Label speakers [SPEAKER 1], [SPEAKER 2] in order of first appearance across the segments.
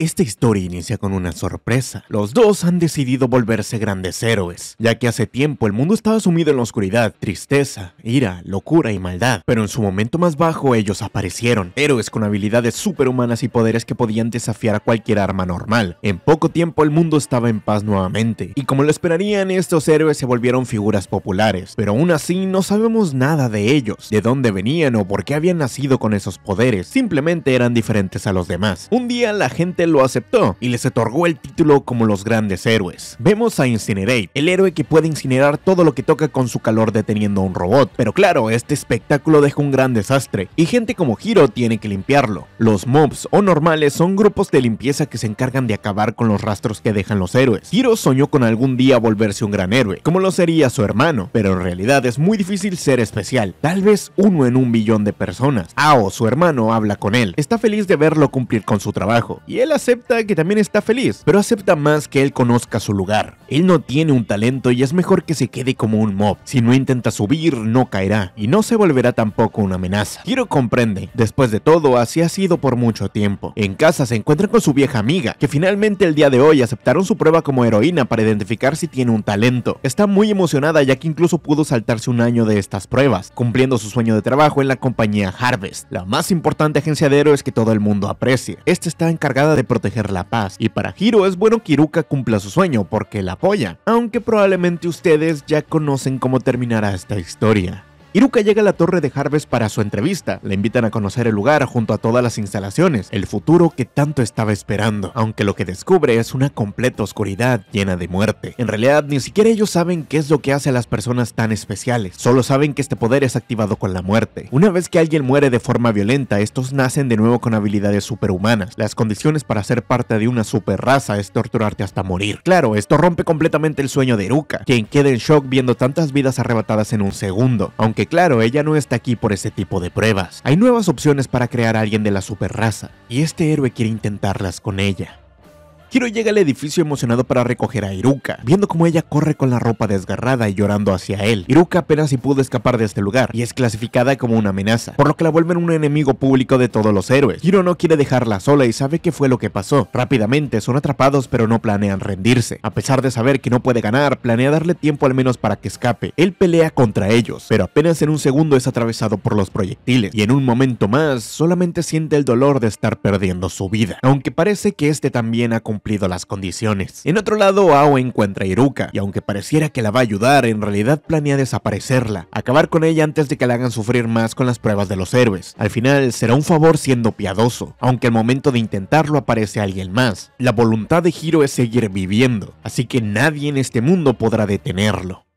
[SPEAKER 1] Esta historia inicia con una sorpresa. Los dos han decidido volverse grandes héroes, ya que hace tiempo el mundo estaba sumido en la oscuridad, tristeza, ira, locura y maldad, pero en su momento más bajo ellos aparecieron, héroes con habilidades superhumanas y poderes que podían desafiar a cualquier arma normal. En poco tiempo el mundo estaba en paz nuevamente, y como lo esperarían, estos héroes se volvieron figuras populares, pero aún así no sabemos nada de ellos, de dónde venían o por qué habían nacido con esos poderes, simplemente eran diferentes a los demás. Un día la gente lo aceptó y les otorgó el título como los grandes héroes. Vemos a Incinerate, el héroe que puede incinerar todo lo que toca con su calor deteniendo a un robot, pero claro, este espectáculo deja un gran desastre y gente como Hiro tiene que limpiarlo. Los mobs o normales son grupos de limpieza que se encargan de acabar con los rastros que dejan los héroes. Hiro soñó con algún día volverse un gran héroe, como lo sería su hermano, pero en realidad es muy difícil ser especial, tal vez uno en un billón de personas. Ao, ah, su hermano, habla con él, está feliz de verlo cumplir con su trabajo, y él acepta que también está feliz, pero acepta más que él conozca su lugar. Él no tiene un talento y es mejor que se quede como un mob. Si no intenta subir, no caerá y no se volverá tampoco una amenaza. Hiro comprende. Después de todo, así ha sido por mucho tiempo. En casa se encuentra con su vieja amiga, que finalmente el día de hoy aceptaron su prueba como heroína para identificar si tiene un talento. Está muy emocionada ya que incluso pudo saltarse un año de estas pruebas, cumpliendo su sueño de trabajo en la compañía Harvest, la más importante agencia de héroes que todo el mundo aprecia. Esta está encargada de proteger la paz y para Hiro es bueno que Iruka cumpla su sueño porque la aunque probablemente ustedes ya conocen cómo terminará esta historia. Iruka llega a la torre de Harvest para su entrevista. Le invitan a conocer el lugar junto a todas las instalaciones, el futuro que tanto estaba esperando, aunque lo que descubre es una completa oscuridad llena de muerte. En realidad, ni siquiera ellos saben qué es lo que hace a las personas tan especiales, solo saben que este poder es activado con la muerte. Una vez que alguien muere de forma violenta, estos nacen de nuevo con habilidades superhumanas. Las condiciones para ser parte de una superraza es torturarte hasta morir. Claro, esto rompe completamente el sueño de Iruka, quien queda en shock viendo tantas vidas arrebatadas en un segundo, aunque ...que claro, ella no está aquí por ese tipo de pruebas. Hay nuevas opciones para crear a alguien de la superraza, y este héroe quiere intentarlas con ella. Hiro llega al edificio emocionado para recoger a Iruka, viendo cómo ella corre con la ropa desgarrada y llorando hacia él. Iruka apenas si pudo escapar de este lugar y es clasificada como una amenaza, por lo que la vuelven un enemigo público de todos los héroes. Hiro no quiere dejarla sola y sabe qué fue lo que pasó. Rápidamente son atrapados pero no planean rendirse. A pesar de saber que no puede ganar, planea darle tiempo al menos para que escape. Él pelea contra ellos, pero apenas en un segundo es atravesado por los proyectiles y en un momento más solamente siente el dolor de estar perdiendo su vida. Aunque parece que este también ha cumplido las condiciones. En otro lado, Ao encuentra a Iruka, y aunque pareciera que la va a ayudar, en realidad planea desaparecerla, acabar con ella antes de que la hagan sufrir más con las pruebas de los héroes. Al final, será un favor siendo piadoso, aunque al momento de intentarlo aparece alguien más. La voluntad de Hiro es seguir viviendo, así que nadie en este mundo podrá detenerlo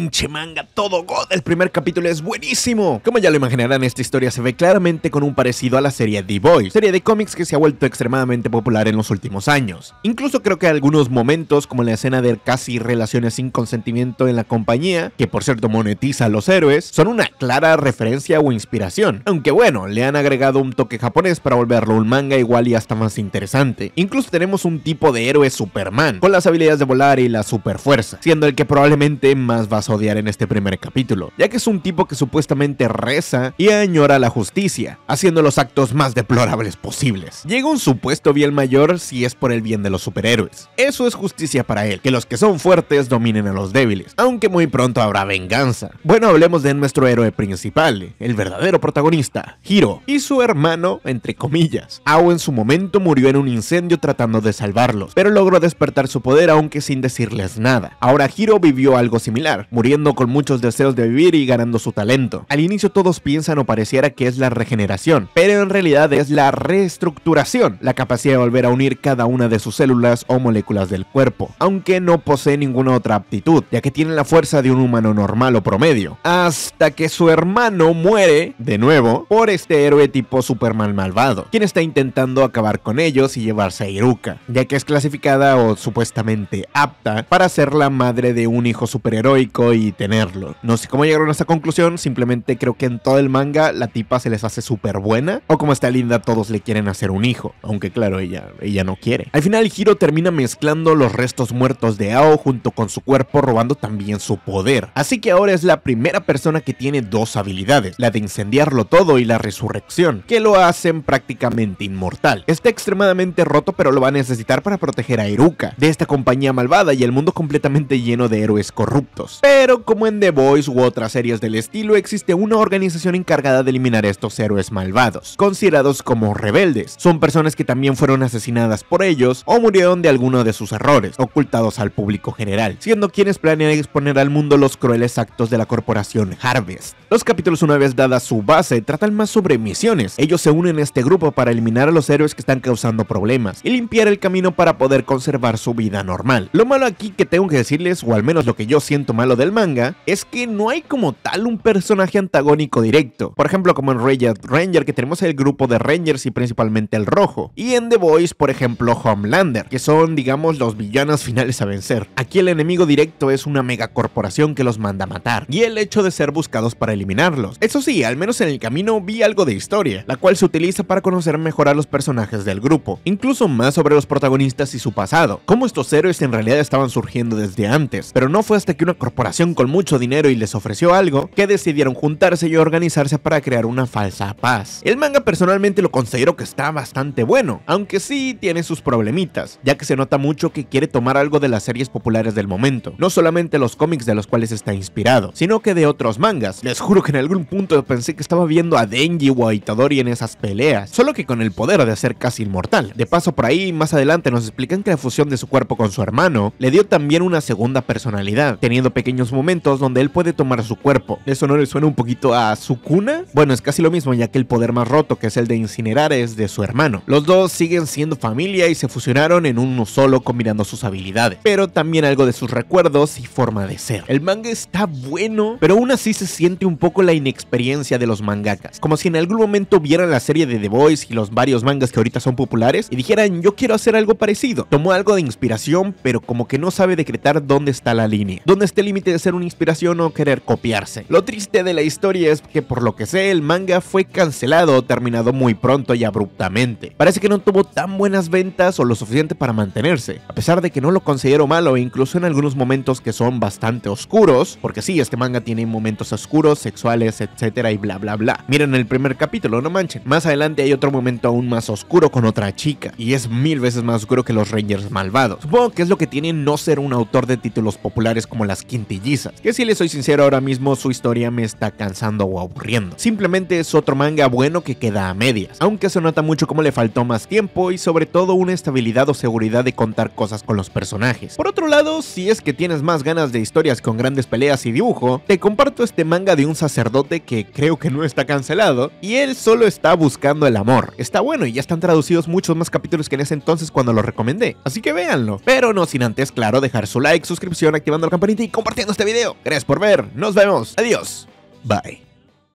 [SPEAKER 1] pinche manga, todo God. El primer capítulo es buenísimo. Como ya lo imaginarán, esta historia se ve claramente con un parecido a la serie The Boys, serie de cómics que se ha vuelto extremadamente popular en los últimos años. Incluso creo que algunos momentos, como la escena de casi relaciones sin consentimiento en la compañía, que por cierto monetiza a los héroes, son una clara referencia o inspiración. Aunque bueno, le han agregado un toque japonés para volverlo un manga igual y hasta más interesante. Incluso tenemos un tipo de héroe Superman, con las habilidades de volar y la super fuerza, siendo el que probablemente más va a odiar en este primer capítulo, ya que es un tipo que supuestamente reza y añora la justicia, haciendo los actos más deplorables posibles. Llega un supuesto bien mayor si es por el bien de los superhéroes. Eso es justicia para él, que los que son fuertes dominen a los débiles, aunque muy pronto habrá venganza. Bueno, hablemos de nuestro héroe principal, el verdadero protagonista, Hiro, y su hermano, entre comillas. Ao en su momento murió en un incendio tratando de salvarlos, pero logró despertar su poder aunque sin decirles nada. Ahora Hiro vivió algo similar, muriendo con muchos deseos de vivir y ganando su talento. Al inicio todos piensan o pareciera que es la regeneración, pero en realidad es la reestructuración, la capacidad de volver a unir cada una de sus células o moléculas del cuerpo, aunque no posee ninguna otra aptitud, ya que tiene la fuerza de un humano normal o promedio. Hasta que su hermano muere, de nuevo, por este héroe tipo Superman malvado, quien está intentando acabar con ellos y llevarse a Iruka, ya que es clasificada o supuestamente apta para ser la madre de un hijo superheroico y tenerlo. No sé cómo llegaron a esa conclusión, simplemente creo que en todo el manga la tipa se les hace súper buena, o como está linda, todos le quieren hacer un hijo, aunque claro, ella, ella no quiere. Al final, Hiro termina mezclando los restos muertos de Ao junto con su cuerpo, robando también su poder. Así que ahora es la primera persona que tiene dos habilidades, la de incendiarlo todo y la resurrección, que lo hacen prácticamente inmortal. Está extremadamente roto, pero lo va a necesitar para proteger a Eruka de esta compañía malvada y el mundo completamente lleno de héroes corruptos. Pero como en The Boys u otras series del estilo, existe una organización encargada de eliminar a estos héroes malvados, considerados como rebeldes. Son personas que también fueron asesinadas por ellos o murieron de alguno de sus errores, ocultados al público general, siendo quienes planean exponer al mundo los crueles actos de la corporación Harvest. Los capítulos una vez dada su base tratan más sobre misiones. Ellos se unen a este grupo para eliminar a los héroes que están causando problemas y limpiar el camino para poder conservar su vida normal. Lo malo aquí que tengo que decirles, o al menos lo que yo siento malo del manga es que no hay como tal un personaje antagónico directo. Por ejemplo, como en Ranger, Ranger que tenemos el grupo de Rangers y principalmente el rojo. Y en The Boys, por ejemplo, Homelander, que son, digamos, los villanos finales a vencer. Aquí el enemigo directo es una megacorporación que los manda a matar, y el hecho de ser buscados para eliminarlos. Eso sí, al menos en el camino vi algo de historia, la cual se utiliza para conocer mejor a los personajes del grupo, incluso más sobre los protagonistas y su pasado, cómo estos héroes en realidad estaban surgiendo desde antes, pero no fue hasta que una corporación con mucho dinero y les ofreció algo, que decidieron juntarse y organizarse para crear una falsa paz. El manga personalmente lo considero que está bastante bueno, aunque sí tiene sus problemitas, ya que se nota mucho que quiere tomar algo de las series populares del momento, no solamente los cómics de los cuales está inspirado, sino que de otros mangas. Les juro que en algún punto pensé que estaba viendo a Denji o a Itadori en esas peleas, solo que con el poder de ser casi inmortal. De paso por ahí, más adelante nos explican que la fusión de su cuerpo con su hermano le dio también una segunda personalidad, teniendo pequeños momentos donde él puede tomar su cuerpo. ¿Eso no le suena un poquito a su cuna? Bueno, es casi lo mismo ya que el poder más roto, que es el de incinerar, es de su hermano. Los dos siguen siendo familia y se fusionaron en uno solo combinando sus habilidades, pero también algo de sus recuerdos y forma de ser. El manga está bueno, pero aún así se siente un poco la inexperiencia de los mangakas, como si en algún momento vieran la serie de The Boys y los varios mangas que ahorita son populares y dijeran yo quiero hacer algo parecido. Tomó algo de inspiración, pero como que no sabe decretar dónde está la línea, dónde está el límite ser una inspiración o querer copiarse. Lo triste de la historia es que por lo que sé el manga fue cancelado o terminado muy pronto y abruptamente. Parece que no tuvo tan buenas ventas o lo suficiente para mantenerse, a pesar de que no lo considero malo e incluso en algunos momentos que son bastante oscuros, porque sí, este manga tiene momentos oscuros, sexuales, etcétera y bla bla bla. Miren el primer capítulo, no manchen. Más adelante hay otro momento aún más oscuro con otra chica y es mil veces más oscuro que los Rangers malvados. Supongo que es lo que tiene no ser un autor de títulos populares como las Quinty que si les soy sincero ahora mismo su historia me está cansando o aburriendo. Simplemente es otro manga bueno que queda a medias, aunque se nota mucho cómo le faltó más tiempo y sobre todo una estabilidad o seguridad de contar cosas con los personajes. Por otro lado, si es que tienes más ganas de historias con grandes peleas y dibujo, te comparto este manga de un sacerdote que creo que no está cancelado y él solo está buscando el amor. Está bueno y ya están traducidos muchos más capítulos que en ese entonces cuando lo recomendé, así que véanlo. Pero no sin antes, claro, dejar su like, suscripción, activando la campanita y compartiendo este video. Gracias por ver. Nos vemos. Adiós. Bye.